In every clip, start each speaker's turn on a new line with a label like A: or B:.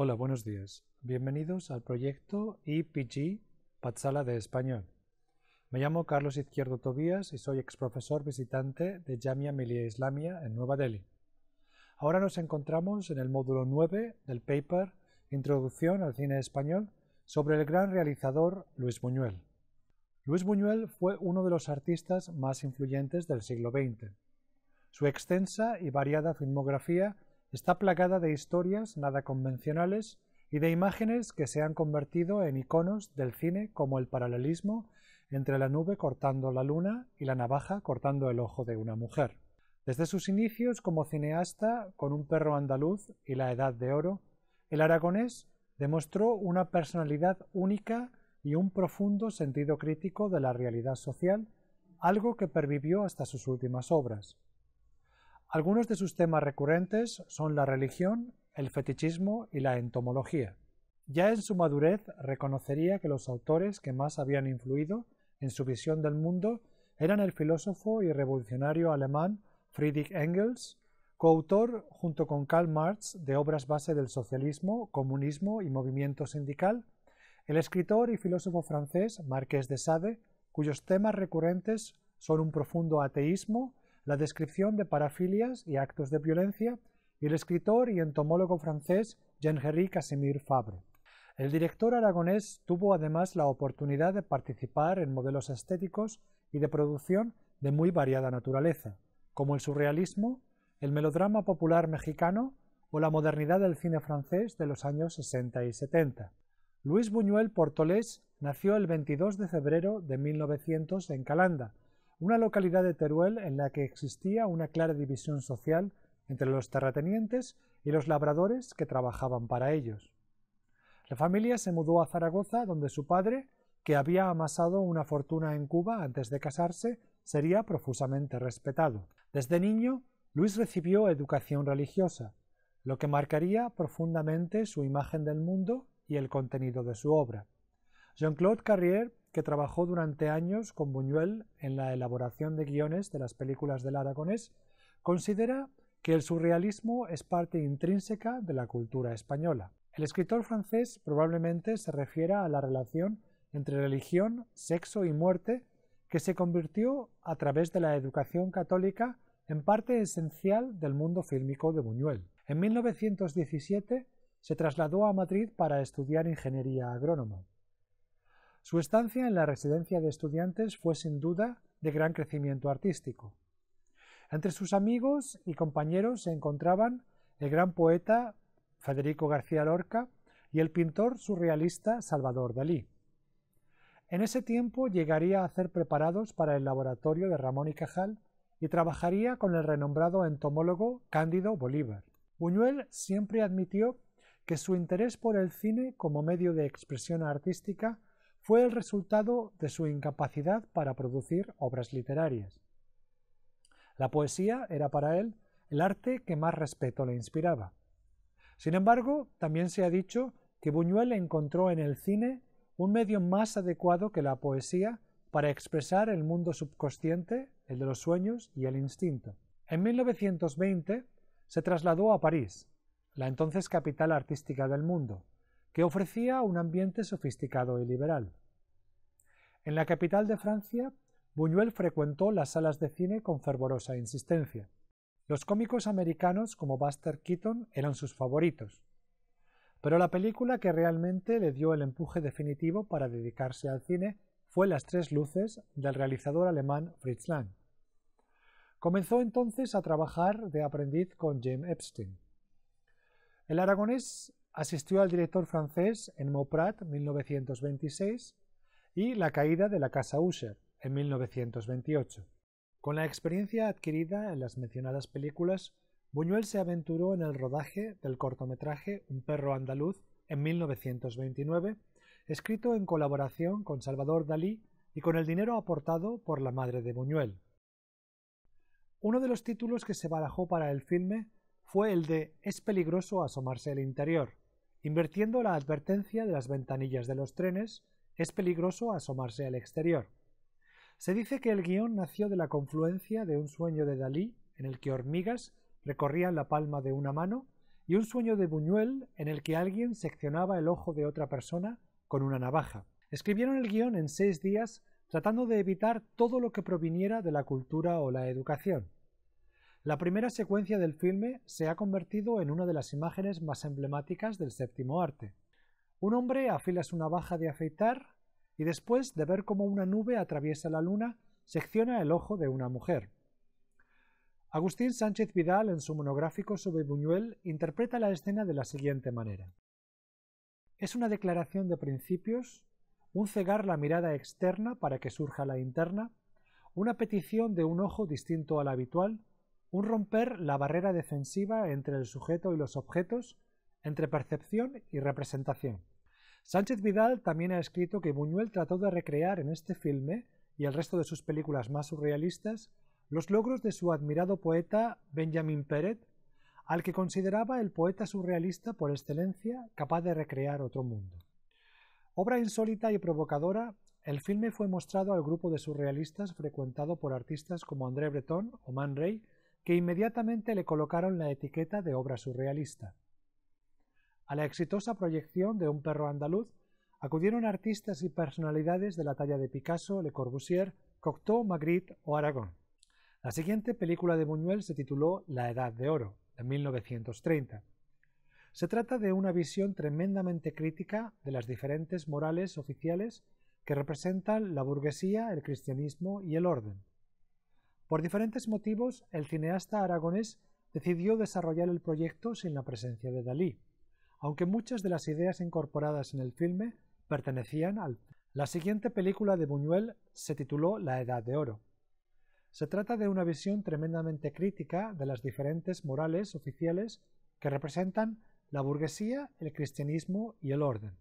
A: Hola, buenos días. Bienvenidos al proyecto EPG Patsala de Español. Me llamo Carlos Izquierdo Tobías y soy exprofesor visitante de Jamia Millia Islamia en Nueva Delhi. Ahora nos encontramos en el módulo 9 del paper Introducción al cine español sobre el gran realizador Luis Buñuel. Luis Buñuel fue uno de los artistas más influyentes del siglo XX. Su extensa y variada filmografía Está plagada de historias nada convencionales y de imágenes que se han convertido en iconos del cine como el paralelismo entre la nube cortando la luna y la navaja cortando el ojo de una mujer. Desde sus inicios como cineasta con Un perro andaluz y La Edad de Oro, el aragonés demostró una personalidad única y un profundo sentido crítico de la realidad social, algo que pervivió hasta sus últimas obras. Algunos de sus temas recurrentes son la religión, el fetichismo y la entomología. Ya en su madurez reconocería que los autores que más habían influido en su visión del mundo eran el filósofo y revolucionario alemán Friedrich Engels, coautor junto con Karl Marx de obras base del socialismo, comunismo y movimiento sindical, el escritor y filósofo francés Marqués de Sade, cuyos temas recurrentes son un profundo ateísmo, la descripción de parafilias y actos de violencia y el escritor y entomólogo francés Jean-Henri Casimir Fabre. El director aragonés tuvo además la oportunidad de participar en modelos estéticos y de producción de muy variada naturaleza, como el surrealismo, el melodrama popular mexicano o la modernidad del cine francés de los años 60 y 70. Luis Buñuel Portolés nació el 22 de febrero de 1900 en Calanda, una localidad de Teruel en la que existía una clara división social entre los terratenientes y los labradores que trabajaban para ellos. La familia se mudó a Zaragoza, donde su padre, que había amasado una fortuna en Cuba antes de casarse, sería profusamente respetado. Desde niño, Luis recibió educación religiosa, lo que marcaría profundamente su imagen del mundo y el contenido de su obra. Jean-Claude Carrier que trabajó durante años con Buñuel en la elaboración de guiones de las películas del Aragonés, considera que el surrealismo es parte intrínseca de la cultura española. El escritor francés probablemente se refiera a la relación entre religión, sexo y muerte que se convirtió a través de la educación católica en parte esencial del mundo fílmico de Buñuel. En 1917 se trasladó a Madrid para estudiar ingeniería agrónoma. Su estancia en la residencia de estudiantes fue sin duda de gran crecimiento artístico. Entre sus amigos y compañeros se encontraban el gran poeta Federico García Lorca y el pintor surrealista Salvador Dalí. En ese tiempo llegaría a hacer preparados para el laboratorio de Ramón y Cajal y trabajaría con el renombrado entomólogo Cándido Bolívar. Buñuel siempre admitió que su interés por el cine como medio de expresión artística fue el resultado de su incapacidad para producir obras literarias. La poesía era para él el arte que más respeto le inspiraba. Sin embargo, también se ha dicho que Buñuel encontró en el cine un medio más adecuado que la poesía para expresar el mundo subconsciente, el de los sueños y el instinto. En 1920 se trasladó a París, la entonces capital artística del mundo, que ofrecía un ambiente sofisticado y liberal. En la capital de Francia, Buñuel frecuentó las salas de cine con fervorosa insistencia. Los cómicos americanos como Buster Keaton eran sus favoritos, pero la película que realmente le dio el empuje definitivo para dedicarse al cine fue Las Tres Luces del realizador alemán Fritz Lang. Comenzó entonces a trabajar de aprendiz con James Epstein. El aragonés Asistió al director francés en Mauprat 1926 y la caída de la Casa Usher en 1928. Con la experiencia adquirida en las mencionadas películas, Buñuel se aventuró en el rodaje del cortometraje Un perro andaluz en 1929, escrito en colaboración con Salvador Dalí y con el dinero aportado por la madre de Buñuel. Uno de los títulos que se barajó para el filme fue el de es peligroso asomarse al interior, invirtiendo la advertencia de las ventanillas de los trenes, es peligroso asomarse al exterior. Se dice que el guión nació de la confluencia de un sueño de Dalí, en el que hormigas recorrían la palma de una mano, y un sueño de Buñuel, en el que alguien seccionaba el ojo de otra persona con una navaja. Escribieron el guión en seis días, tratando de evitar todo lo que proviniera de la cultura o la educación. La primera secuencia del filme se ha convertido en una de las imágenes más emblemáticas del séptimo arte. Un hombre afila su navaja de afeitar y después de ver cómo una nube atraviesa la luna, secciona el ojo de una mujer. Agustín Sánchez Vidal, en su monográfico sobre Buñuel, interpreta la escena de la siguiente manera. Es una declaración de principios, un cegar la mirada externa para que surja la interna, una petición de un ojo distinto al habitual, un romper la barrera defensiva entre el sujeto y los objetos, entre percepción y representación. Sánchez Vidal también ha escrito que Buñuel trató de recrear en este filme y el resto de sus películas más surrealistas los logros de su admirado poeta Benjamin Peret, al que consideraba el poeta surrealista por excelencia capaz de recrear otro mundo. Obra insólita y provocadora, el filme fue mostrado al grupo de surrealistas frecuentado por artistas como André Breton o Man Ray, que inmediatamente le colocaron la etiqueta de obra surrealista. A la exitosa proyección de Un perro andaluz acudieron artistas y personalidades de la talla de Picasso, Le Corbusier, Cocteau, Magritte o Aragón. La siguiente película de Buñuel se tituló La Edad de Oro, de 1930. Se trata de una visión tremendamente crítica de las diferentes morales oficiales que representan la burguesía, el cristianismo y el orden. Por diferentes motivos, el cineasta aragonés decidió desarrollar el proyecto sin la presencia de Dalí, aunque muchas de las ideas incorporadas en el filme pertenecían al... La siguiente película de Buñuel se tituló La Edad de Oro. Se trata de una visión tremendamente crítica de las diferentes morales oficiales que representan la burguesía, el cristianismo y el orden.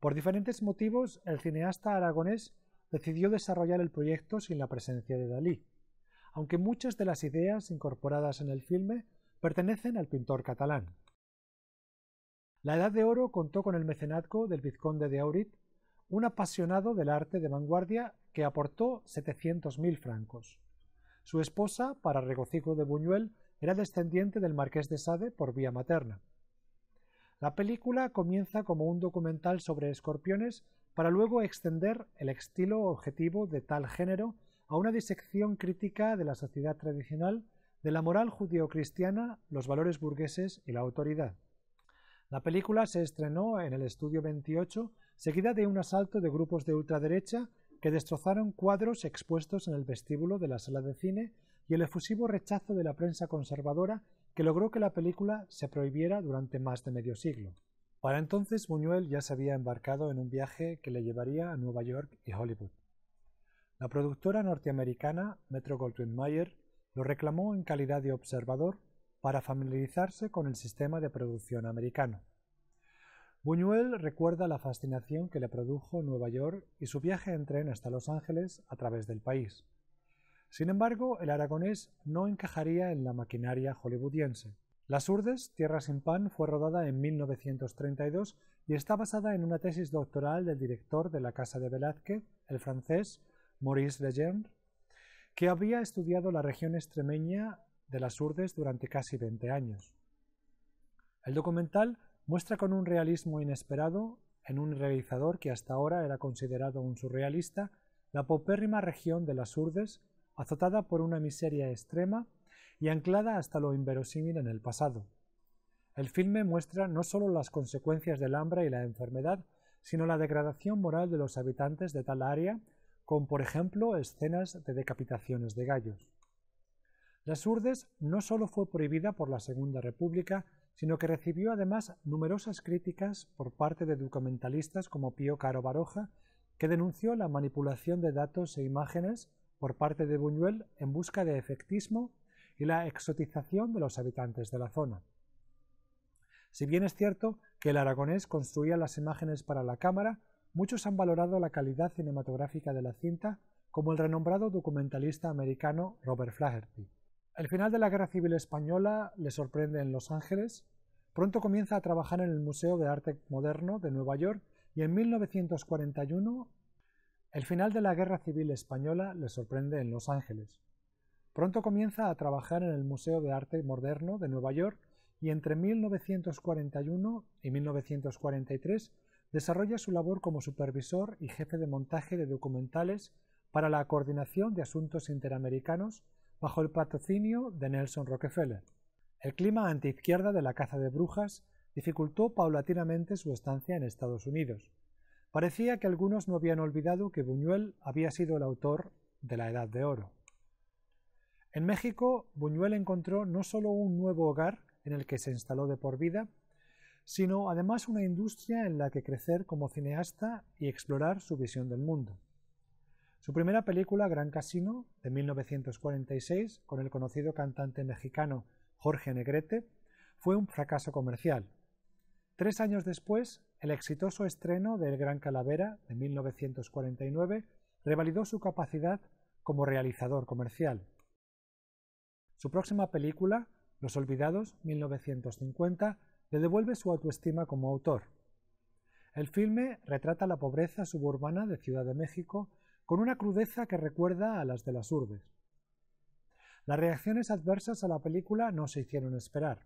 A: Por diferentes motivos, el cineasta aragonés decidió desarrollar el proyecto sin la presencia de Dalí aunque muchas de las ideas incorporadas en el filme pertenecen al pintor catalán. La Edad de Oro contó con el mecenazgo del vizconde de Aurit, un apasionado del arte de vanguardia que aportó 700.000 francos. Su esposa, para regocijo de Buñuel, era descendiente del marqués de Sade por vía materna. La película comienza como un documental sobre escorpiones para luego extender el estilo objetivo de tal género a una disección crítica de la sociedad tradicional, de la moral judio-cristiana, los valores burgueses y la autoridad. La película se estrenó en el Estudio 28, seguida de un asalto de grupos de ultraderecha que destrozaron cuadros expuestos en el vestíbulo de la sala de cine y el efusivo rechazo de la prensa conservadora que logró que la película se prohibiera durante más de medio siglo. Para entonces Buñuel ya se había embarcado en un viaje que le llevaría a Nueva York y Hollywood. La productora norteamericana Metro-Goldwyn-Mayer lo reclamó en calidad de observador para familiarizarse con el sistema de producción americano. Buñuel recuerda la fascinación que le produjo Nueva York y su viaje en tren hasta Los Ángeles a través del país. Sin embargo, el aragonés no encajaría en la maquinaria hollywoodiense. Las Urdes, Tierra sin Pan, fue rodada en 1932 y está basada en una tesis doctoral del director de la Casa de Velázquez, el francés Maurice Legendre, que había estudiado la región extremeña de las Urdes durante casi 20 años. El documental muestra con un realismo inesperado, en un realizador que hasta ahora era considerado un surrealista, la popérrima región de las Urdes, azotada por una miseria extrema y anclada hasta lo inverosímil en el pasado. El filme muestra no solo las consecuencias del hambre y la enfermedad, sino la degradación moral de los habitantes de tal área con por ejemplo escenas de decapitaciones de gallos. Las urdes no solo fue prohibida por la Segunda República, sino que recibió además numerosas críticas por parte de documentalistas como Pío Caro Baroja, que denunció la manipulación de datos e imágenes por parte de Buñuel en busca de efectismo y la exotización de los habitantes de la zona. Si bien es cierto que el aragonés construía las imágenes para la cámara, muchos han valorado la calidad cinematográfica de la cinta, como el renombrado documentalista americano Robert Flaherty. El final de la Guerra Civil Española le sorprende en Los Ángeles, pronto comienza a trabajar en el Museo de Arte Moderno de Nueva York y en 1941 el final de la Guerra Civil Española le sorprende en Los Ángeles. Pronto comienza a trabajar en el Museo de Arte Moderno de Nueva York y entre 1941 y 1943 Desarrolla su labor como supervisor y jefe de montaje de documentales para la coordinación de asuntos interamericanos bajo el patrocinio de Nelson Rockefeller. El clima antiizquierda de la caza de brujas dificultó paulatinamente su estancia en Estados Unidos. Parecía que algunos no habían olvidado que Buñuel había sido el autor de la Edad de Oro. En México, Buñuel encontró no solo un nuevo hogar en el que se instaló de por vida, sino además una industria en la que crecer como cineasta y explorar su visión del mundo. Su primera película, Gran Casino, de 1946, con el conocido cantante mexicano Jorge Negrete, fue un fracaso comercial. Tres años después, el exitoso estreno El Gran Calavera, de 1949, revalidó su capacidad como realizador comercial. Su próxima película, Los Olvidados, 1950, le devuelve su autoestima como autor. El filme retrata la pobreza suburbana de Ciudad de México con una crudeza que recuerda a las de las urbes. Las reacciones adversas a la película no se hicieron esperar.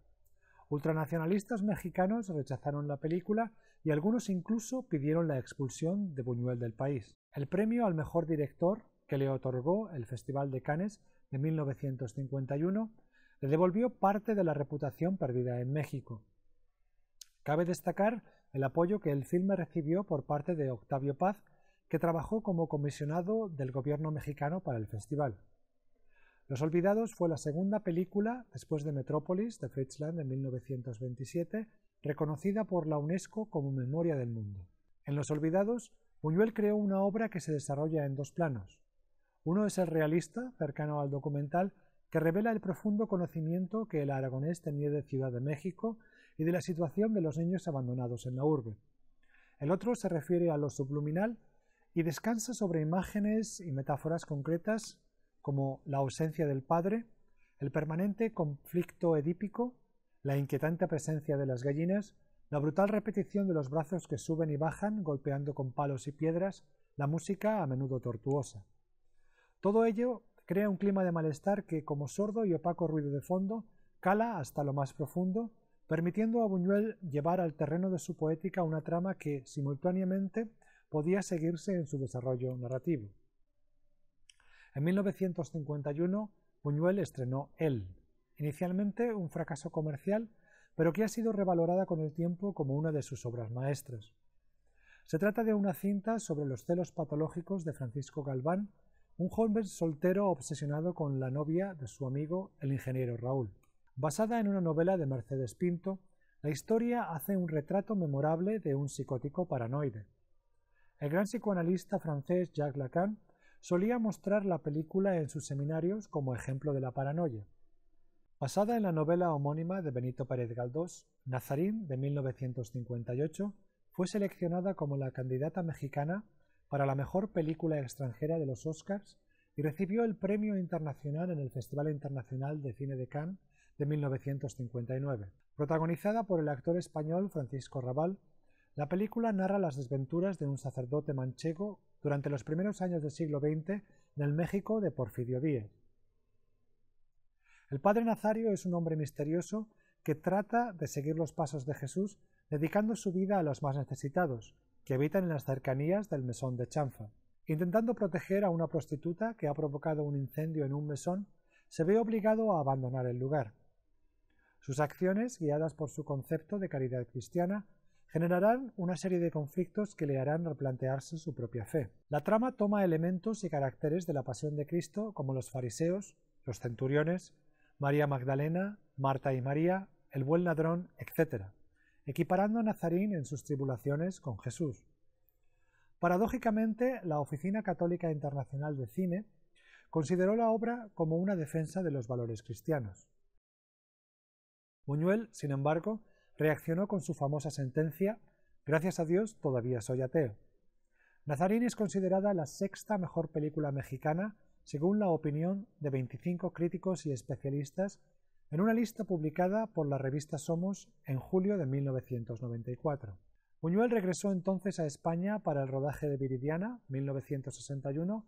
A: Ultranacionalistas mexicanos rechazaron la película y algunos incluso pidieron la expulsión de Buñuel del país. El premio al mejor director, que le otorgó el Festival de Cannes de 1951, le devolvió parte de la reputación perdida en México. Cabe destacar el apoyo que el filme recibió por parte de Octavio Paz, que trabajó como comisionado del gobierno mexicano para el festival. Los Olvidados fue la segunda película, después de Metrópolis de Fritz Lang en 1927, reconocida por la UNESCO como Memoria del Mundo. En Los Olvidados, Buñuel creó una obra que se desarrolla en dos planos. Uno es el realista, cercano al documental, que revela el profundo conocimiento que el aragonés tenía de Ciudad de México y de la situación de los niños abandonados en la urbe. El otro se refiere a lo subluminal y descansa sobre imágenes y metáforas concretas como la ausencia del padre, el permanente conflicto edípico, la inquietante presencia de las gallinas, la brutal repetición de los brazos que suben y bajan golpeando con palos y piedras, la música a menudo tortuosa. Todo ello crea un clima de malestar que, como sordo y opaco ruido de fondo, cala hasta lo más profundo permitiendo a Buñuel llevar al terreno de su poética una trama que, simultáneamente, podía seguirse en su desarrollo narrativo. En 1951, Buñuel estrenó Él, inicialmente un fracaso comercial, pero que ha sido revalorada con el tiempo como una de sus obras maestras. Se trata de una cinta sobre los celos patológicos de Francisco Galván, un joven soltero obsesionado con la novia de su amigo, el ingeniero Raúl. Basada en una novela de Mercedes Pinto, la historia hace un retrato memorable de un psicótico paranoide. El gran psicoanalista francés Jacques Lacan solía mostrar la película en sus seminarios como ejemplo de la paranoia. Basada en la novela homónima de Benito Pérez Galdós, Nazarín de 1958 fue seleccionada como la candidata mexicana para la mejor película extranjera de los Oscars y recibió el premio internacional en el Festival Internacional de Cine de Cannes de 1959. Protagonizada por el actor español Francisco Rabal, la película narra las desventuras de un sacerdote manchego durante los primeros años del siglo XX en el México de Porfirio Díez. El padre Nazario es un hombre misterioso que trata de seguir los pasos de Jesús dedicando su vida a los más necesitados, que habitan en las cercanías del mesón de Chanfa. Intentando proteger a una prostituta que ha provocado un incendio en un mesón, se ve obligado a abandonar el lugar. Sus acciones, guiadas por su concepto de caridad cristiana, generarán una serie de conflictos que le harán replantearse su propia fe. La trama toma elementos y caracteres de la pasión de Cristo como los fariseos, los centuriones, María Magdalena, Marta y María, el buen ladrón, etc., equiparando a Nazarín en sus tribulaciones con Jesús. Paradójicamente, la Oficina Católica Internacional de Cine consideró la obra como una defensa de los valores cristianos. Muñuel, sin embargo, reaccionó con su famosa sentencia Gracias a Dios todavía soy ateo. Nazarín es considerada la sexta mejor película mexicana según la opinión de 25 críticos y especialistas en una lista publicada por la revista Somos en julio de 1994. Buñuel regresó entonces a España para el rodaje de Viridiana, 1961,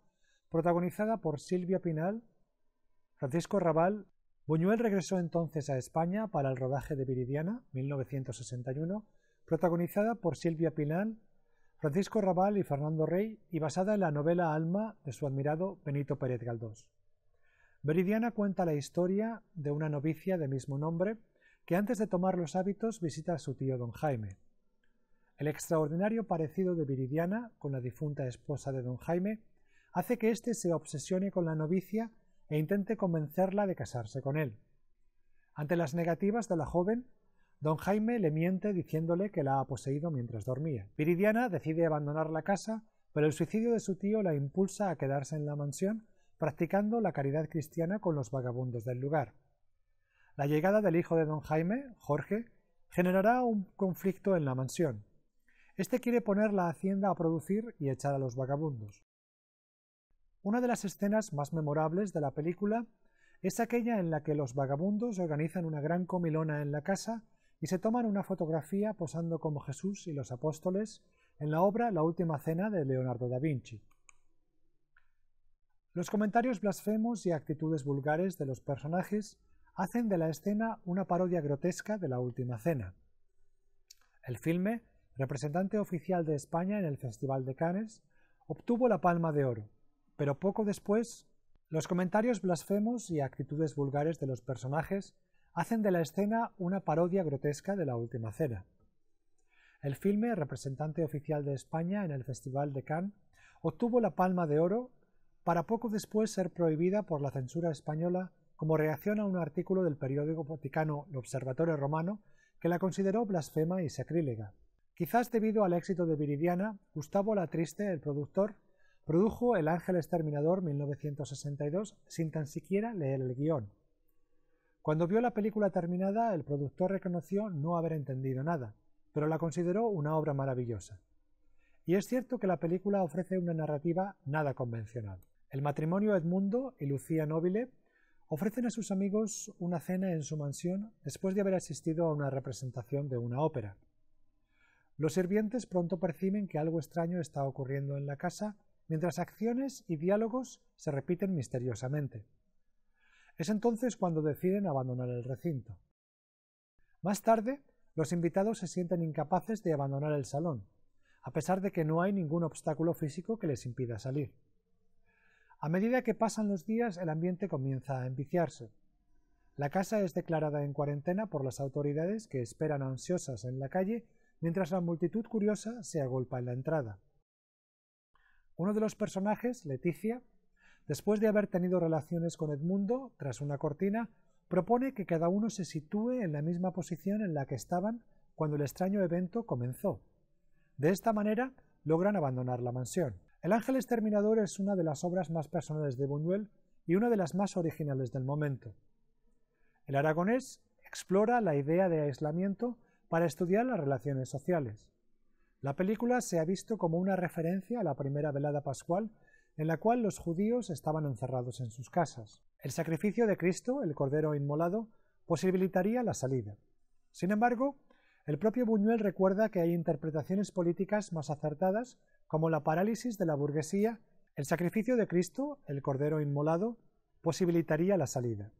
A: protagonizada por Silvia Pinal, Francisco Raval Buñuel regresó entonces a España para el rodaje de Viridiana, 1961, protagonizada por Silvia Pinal, Francisco Rabal y Fernando Rey y basada en la novela Alma de su admirado Benito Pérez Galdós. Viridiana cuenta la historia de una novicia de mismo nombre que antes de tomar los hábitos visita a su tío don Jaime. El extraordinario parecido de Viridiana con la difunta esposa de don Jaime hace que éste se obsesione con la novicia e intente convencerla de casarse con él. Ante las negativas de la joven, don Jaime le miente diciéndole que la ha poseído mientras dormía. Viridiana decide abandonar la casa, pero el suicidio de su tío la impulsa a quedarse en la mansión practicando la caridad cristiana con los vagabundos del lugar. La llegada del hijo de don Jaime, Jorge, generará un conflicto en la mansión. Este quiere poner la hacienda a producir y echar a los vagabundos. Una de las escenas más memorables de la película es aquella en la que los vagabundos organizan una gran comilona en la casa y se toman una fotografía posando como Jesús y los apóstoles en la obra La Última Cena de Leonardo da Vinci. Los comentarios blasfemos y actitudes vulgares de los personajes hacen de la escena una parodia grotesca de la Última Cena. El filme, representante oficial de España en el Festival de Cannes, obtuvo la Palma de Oro. Pero poco después, los comentarios blasfemos y actitudes vulgares de los personajes hacen de la escena una parodia grotesca de la última cena. El filme, representante oficial de España en el Festival de Cannes, obtuvo la Palma de Oro para poco después ser prohibida por la censura española como reacción a un artículo del periódico vaticano El Observatorio Romano que la consideró blasfema y sacrílega. Quizás debido al éxito de Viridiana, Gustavo Latriste, el productor, Produjo El Ángel Exterminador 1962 sin tan siquiera leer el guión. Cuando vio la película terminada, el productor reconoció no haber entendido nada, pero la consideró una obra maravillosa. Y es cierto que la película ofrece una narrativa nada convencional. El matrimonio Edmundo y Lucía Nobile ofrecen a sus amigos una cena en su mansión después de haber asistido a una representación de una ópera. Los sirvientes pronto perciben que algo extraño está ocurriendo en la casa mientras acciones y diálogos se repiten misteriosamente. Es entonces cuando deciden abandonar el recinto. Más tarde, los invitados se sienten incapaces de abandonar el salón, a pesar de que no hay ningún obstáculo físico que les impida salir. A medida que pasan los días, el ambiente comienza a enviciarse. La casa es declarada en cuarentena por las autoridades que esperan ansiosas en la calle mientras la multitud curiosa se agolpa en la entrada. Uno de los personajes, Leticia, después de haber tenido relaciones con Edmundo, tras una cortina, propone que cada uno se sitúe en la misma posición en la que estaban cuando el extraño evento comenzó. De esta manera logran abandonar la mansión. El Ángel Exterminador es una de las obras más personales de Buñuel y una de las más originales del momento. El aragonés explora la idea de aislamiento para estudiar las relaciones sociales. La película se ha visto como una referencia a la primera velada pascual en la cual los judíos estaban encerrados en sus casas. El sacrificio de Cristo, el Cordero Inmolado, posibilitaría la salida. Sin embargo, el propio Buñuel recuerda que hay interpretaciones políticas más acertadas, como la parálisis de la burguesía, el sacrificio de Cristo, el Cordero Inmolado, posibilitaría la salida.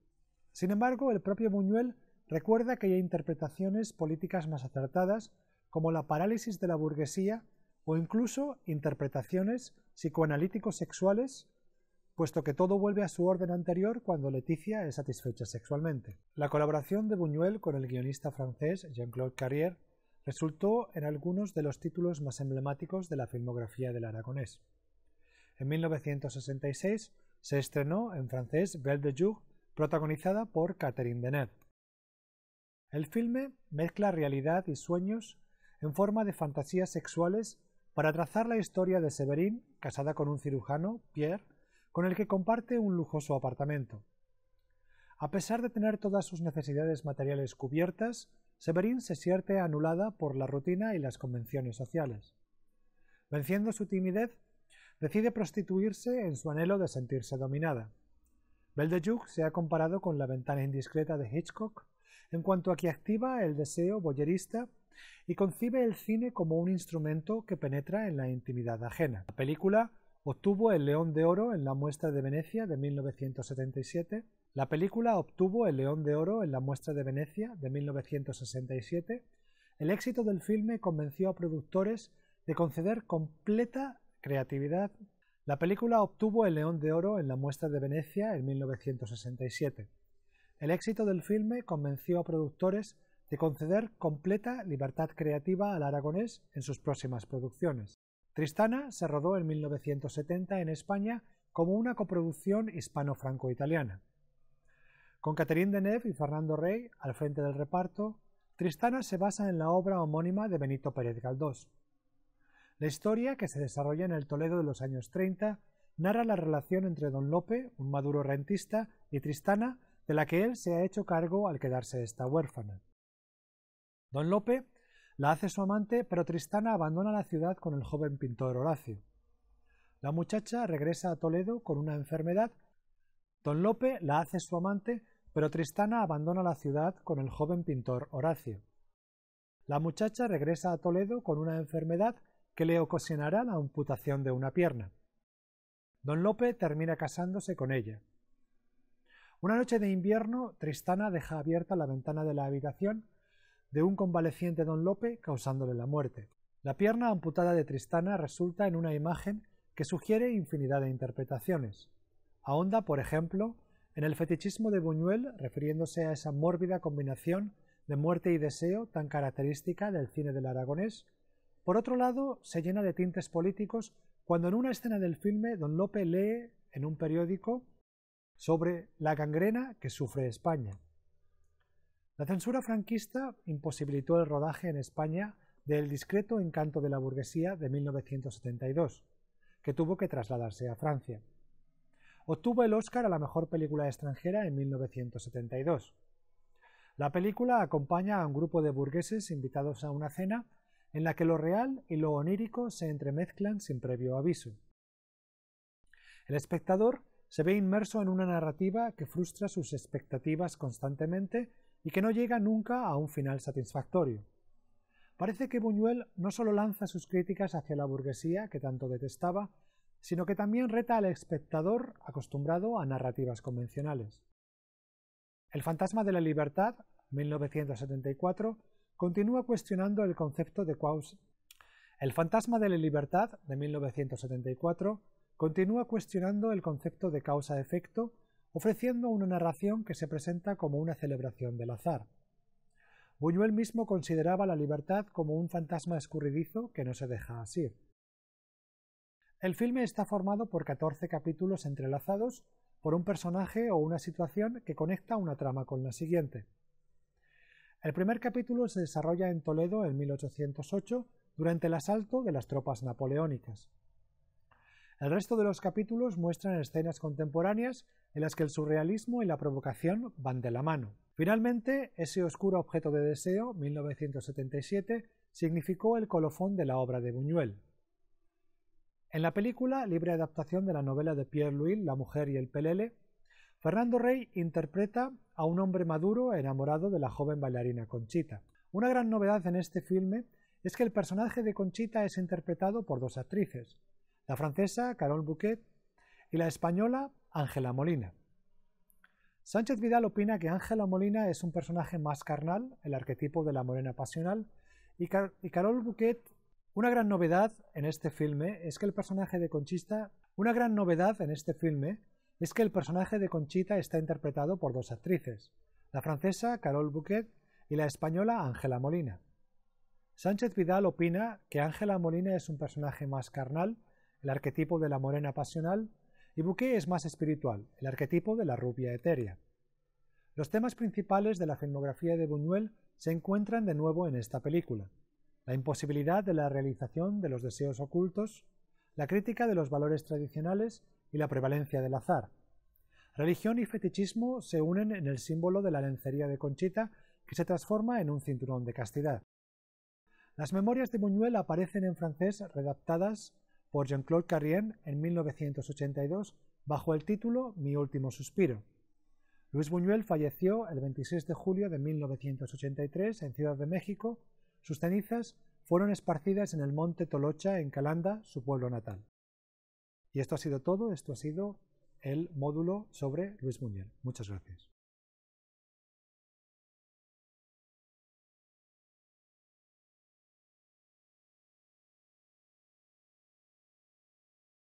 A: Sin embargo, el propio Buñuel recuerda que hay interpretaciones políticas más acertadas, como la parálisis de la burguesía o incluso interpretaciones psicoanalíticos sexuales, puesto que todo vuelve a su orden anterior cuando Leticia es satisfecha sexualmente. La colaboración de Buñuel con el guionista francés Jean-Claude Carrier resultó en algunos de los títulos más emblemáticos de la filmografía del aragonés. En 1966 se estrenó en francés Belle de Jour, protagonizada por Catherine Deneuve. El filme mezcla realidad y sueños en forma de fantasías sexuales para trazar la historia de Severín, casada con un cirujano, Pierre, con el que comparte un lujoso apartamento. A pesar de tener todas sus necesidades materiales cubiertas, Severín se siente anulada por la rutina y las convenciones sociales. Venciendo su timidez, decide prostituirse en su anhelo de sentirse dominada. Beldejuk se ha comparado con la ventana indiscreta de Hitchcock en cuanto a que activa el deseo boyerista y concibe el cine como un instrumento que penetra en la intimidad ajena. La película obtuvo el León de Oro en la muestra de Venecia de 1977. La película obtuvo el León de Oro en la muestra de Venecia de 1967. El éxito del filme convenció a productores de conceder completa creatividad. La película obtuvo el León de Oro en la muestra de Venecia en 1967. El éxito del filme convenció a productores de conceder completa libertad creativa al aragonés en sus próximas producciones. Tristana se rodó en 1970 en España como una coproducción hispano-franco-italiana. Con Catherine Deneuve y Fernando Rey al frente del reparto, Tristana se basa en la obra homónima de Benito Pérez Galdós. La historia, que se desarrolla en el Toledo de los años 30, narra la relación entre don Lope, un maduro rentista, y Tristana, de la que él se ha hecho cargo al quedarse esta huérfana. Don Lope la hace su amante, pero Tristana abandona la ciudad con el joven pintor Horacio. La muchacha regresa a Toledo con una enfermedad. Don Lope la hace su amante, pero Tristana abandona la ciudad con el joven pintor Horacio. La muchacha regresa a Toledo con una enfermedad que le ocasionará la amputación de una pierna. Don Lope termina casándose con ella. Una noche de invierno, Tristana deja abierta la ventana de la habitación de un convaleciente don Lope causándole la muerte. La pierna amputada de Tristana resulta en una imagen que sugiere infinidad de interpretaciones. Ahonda, por ejemplo, en el fetichismo de Buñuel refiriéndose a esa mórbida combinación de muerte y deseo tan característica del cine del aragonés. Por otro lado, se llena de tintes políticos cuando en una escena del filme don Lope lee en un periódico sobre la gangrena que sufre España. La censura franquista imposibilitó el rodaje en España del discreto encanto de la burguesía de 1972, que tuvo que trasladarse a Francia. Obtuvo el Oscar a la mejor película extranjera en 1972. La película acompaña a un grupo de burgueses invitados a una cena en la que lo real y lo onírico se entremezclan sin previo aviso. El espectador se ve inmerso en una narrativa que frustra sus expectativas constantemente y que no llega nunca a un final satisfactorio. Parece que Buñuel no solo lanza sus críticas hacia la burguesía que tanto detestaba, sino que también reta al espectador acostumbrado a narrativas convencionales. El fantasma de la libertad, 1974, continúa cuestionando el concepto de causa. El fantasma de la libertad de 1974 continúa cuestionando el concepto de causa-efecto ofreciendo una narración que se presenta como una celebración del azar. Buñuel mismo consideraba la libertad como un fantasma escurridizo que no se deja asir. El filme está formado por 14 capítulos entrelazados por un personaje o una situación que conecta una trama con la siguiente. El primer capítulo se desarrolla en Toledo en 1808 durante el asalto de las tropas napoleónicas. El resto de los capítulos muestran escenas contemporáneas en las que el surrealismo y la provocación van de la mano. Finalmente, ese oscuro objeto de deseo, 1977, significó el colofón de la obra de Buñuel. En la película, libre adaptación de la novela de Pierre Louis, La mujer y el pelele, Fernando Rey interpreta a un hombre maduro enamorado de la joven bailarina Conchita. Una gran novedad en este filme es que el personaje de Conchita es interpretado por dos actrices, la francesa Carol Bouquet y la española Ángela Molina. Sánchez Vidal opina que Ángela Molina es un personaje más carnal, el arquetipo de la morena pasional, y, Carol Bouquet una gran novedad en este filme es que el personaje de Conchita, una gran novedad en este filme es que el personaje de Conchita está interpretado por dos actrices, la francesa Carol Bouquet y la española Ángela Molina. Sánchez Vidal opina que Ángela Molina es un personaje más carnal, el arquetipo de la morena pasional, y Bouquet es más espiritual, el arquetipo de la rubia etérea. Los temas principales de la filmografía de Buñuel se encuentran de nuevo en esta película. La imposibilidad de la realización de los deseos ocultos, la crítica de los valores tradicionales y la prevalencia del azar. Religión y fetichismo se unen en el símbolo de la lencería de Conchita que se transforma en un cinturón de castidad. Las memorias de Buñuel aparecen en francés redactadas por Jean-Claude Carrien en 1982 bajo el título Mi último suspiro. Luis Buñuel falleció el 26 de julio de 1983 en Ciudad de México. Sus cenizas fueron esparcidas en el monte Tolocha, en Calanda, su pueblo natal. Y esto ha sido todo, esto ha sido el módulo sobre Luis Buñuel. Muchas gracias.